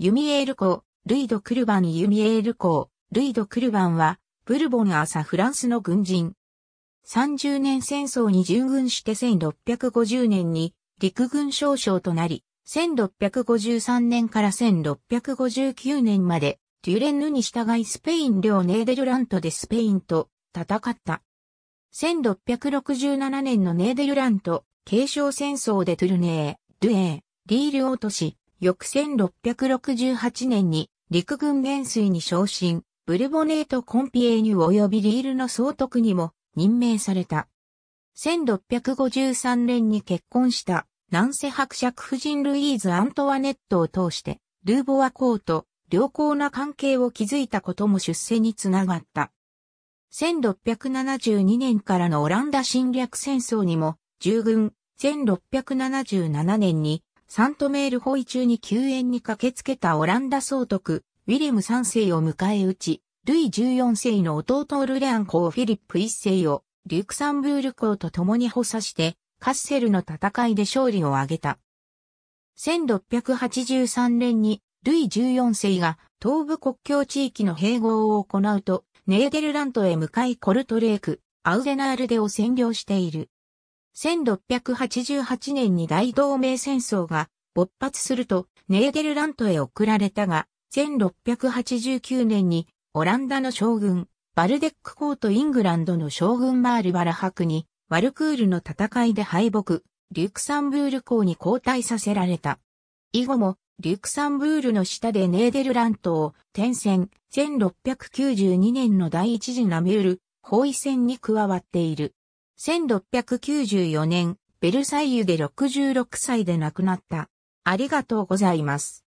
ユミエール公、ルイド・クルバンユミエール公、ルイド・クルバンは、ブルボン朝フランスの軍人。30年戦争に従軍して1650年に陸軍少将となり、1653年から1659年まで、デュレンヌに従いスペイン領ネーデルラントでスペインと戦った。1667年のネーデルラント、継承戦争でトゥルネー、ドゥエー、リール落とし、翌1668年に陸軍元帥に昇進、ブルボネート・コンピエーニュ及びリールの総督にも任命された。1653年に結婚した南西伯爵夫人ルイーズ・アントワネットを通して、ルーボワ公と良好な関係を築いたことも出世につながった。1672年からのオランダ侵略戦争にも従軍、1677年にサントメール保育中に救援に駆けつけたオランダ総督、ウィレム3世を迎え撃ち、ルイ14世の弟オルレアン公フィリップ1世を、リュクサンブール公と共に補佐して、カッセルの戦いで勝利を挙げた。1683年に、ルイ14世が東部国境地域の併合を行うと、ネーデルラントへ向かいコルトレーク、アウデナールデを占領している。1688年に大同盟戦争が勃発するとネーデルラントへ送られたが、1689年にオランダの将軍、バルデック公とイングランドの将軍マール・バラ博に、ワルクールの戦いで敗北、リュクサンブール公に交代させられた。以後も、リュクサンブールの下でネーデルラントを転戦、1692年の第一次ナミュール包囲戦に加わっている。1694年、ベルサイユで66歳で亡くなった。ありがとうございます。